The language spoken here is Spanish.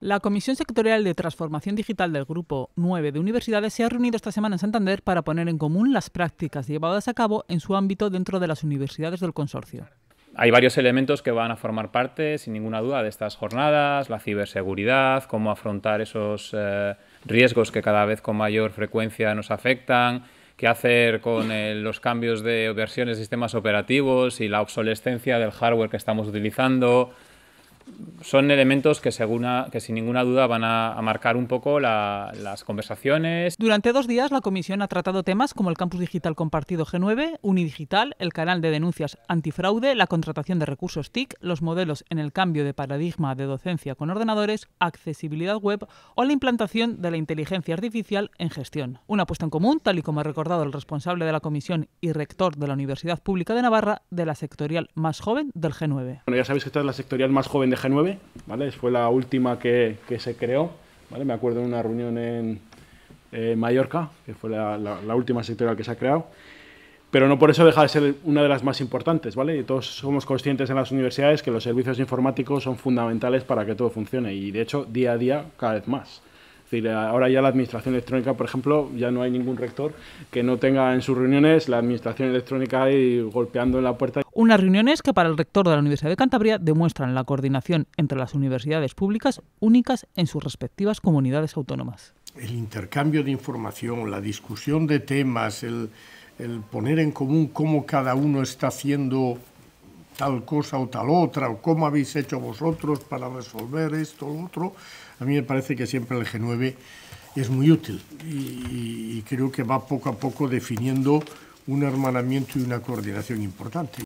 La Comisión Sectorial de Transformación Digital del Grupo 9 de Universidades se ha reunido esta semana en Santander para poner en común las prácticas llevadas a cabo en su ámbito dentro de las universidades del consorcio. Hay varios elementos que van a formar parte, sin ninguna duda, de estas jornadas, la ciberseguridad, cómo afrontar esos eh, riesgos que cada vez con mayor frecuencia nos afectan, qué hacer con eh, los cambios de versiones de sistemas operativos y la obsolescencia del hardware que estamos utilizando, son elementos que, según que sin ninguna duda van a, marcar un poco las conversaciones. Durante dos días la comisión ha tratado temas como el campus digital compartido G9, Unidigital, el canal de denuncias antifraude, la contratación de recursos TIC, los modelos en el cambio de paradigma de docencia con ordenadores, accesibilidad web o la implantación de la inteligencia artificial en gestión. Una apuesta en común, tal y como ha recordado el responsable de la comisión y rector de la Universidad Pública de Navarra, de la sectorial más joven del G9. Bueno, ya sabéis que esta es la sectorial más joven G9, ¿vale? Fue la última que, se creó, ¿vale? Me acuerdo en una reunión en, eh, Mallorca, que fue la, última sectorial que se ha creado, pero no por eso deja de ser una de las más importantes, ¿vale? todos somos conscientes en las universidades que los servicios informáticos son fundamentales para que todo funcione y, de hecho, día a día cada vez más ahora ya la administración electrónica, por ejemplo, ya no hay ningún rector que no tenga en sus reuniones la administración electrónica ahí golpeando en la puerta. Unas reuniones que para el rector de la Universidad de Cantabria demuestran la coordinación entre las universidades públicas únicas en sus respectivas comunidades autónomas. El intercambio de información, la discusión de temas, el, el poner en común cómo cada uno está haciendo tal cosa o tal otra, o cómo habéis hecho vosotros para resolver esto o otro, a mí me parece que siempre el G9 es muy útil y, y creo que va poco a poco definiendo un hermanamiento y una coordinación importante.